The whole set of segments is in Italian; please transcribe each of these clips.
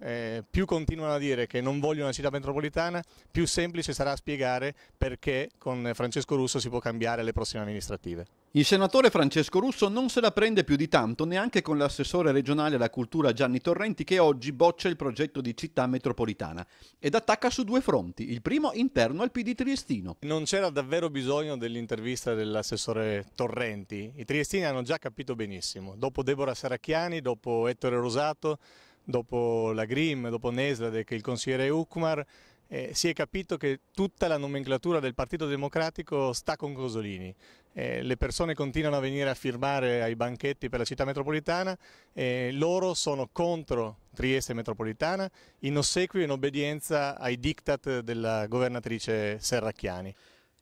eh, più continuano a dire che non vogliono una città metropolitana, più semplice sarà spiegare perché con Francesco Russo si può cambiare le prossime amministrative. Il senatore Francesco Russo non se la prende più di tanto neanche con l'assessore regionale alla cultura Gianni Torrenti che oggi boccia il progetto di città metropolitana ed attacca su due fronti, il primo interno al PD triestino. Non c'era davvero bisogno dell'intervista dell'assessore Torrenti, i triestini hanno già capito benissimo, dopo Deborah Saracchiani, dopo Ettore Rosato, dopo la Grim, dopo Nesladek, il consigliere Ukmar, eh, si è capito che tutta la nomenclatura del Partito Democratico sta con Cosolini. Eh, le persone continuano a venire a firmare ai banchetti per la città metropolitana, eh, loro sono contro Trieste metropolitana in ossequio e in obbedienza ai diktat della governatrice Serracchiani.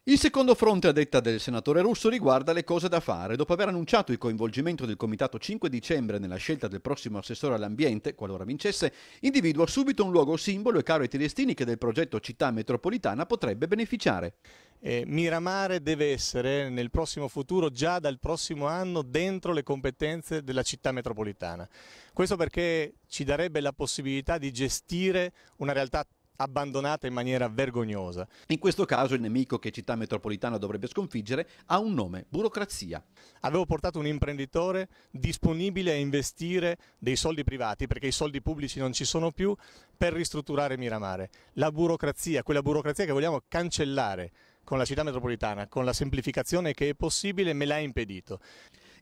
Il secondo fronte a detta del senatore russo riguarda le cose da fare. Dopo aver annunciato il coinvolgimento del Comitato 5 dicembre nella scelta del prossimo assessore all'ambiente, qualora vincesse, individua subito un luogo simbolo e caro ai triestini che del progetto città metropolitana potrebbe beneficiare. Eh, Miramare deve essere nel prossimo futuro, già dal prossimo anno, dentro le competenze della città metropolitana. Questo perché ci darebbe la possibilità di gestire una realtà abbandonata in maniera vergognosa. In questo caso il nemico che Città Metropolitana dovrebbe sconfiggere ha un nome, burocrazia. Avevo portato un imprenditore disponibile a investire dei soldi privati, perché i soldi pubblici non ci sono più, per ristrutturare Miramare. La burocrazia, quella burocrazia che vogliamo cancellare con la città metropolitana, con la semplificazione che è possibile, me l'ha impedito.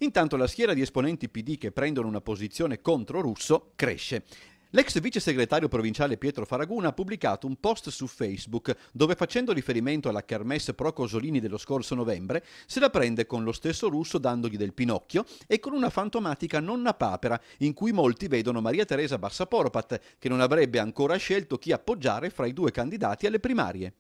Intanto la schiera di esponenti PD che prendono una posizione contro Russo cresce. L'ex vice segretario provinciale Pietro Faraguna ha pubblicato un post su Facebook dove facendo riferimento alla kermesse pro Cosolini dello scorso novembre se la prende con lo stesso russo dandogli del pinocchio e con una fantomatica nonna papera in cui molti vedono Maria Teresa Bassaporpat che non avrebbe ancora scelto chi appoggiare fra i due candidati alle primarie.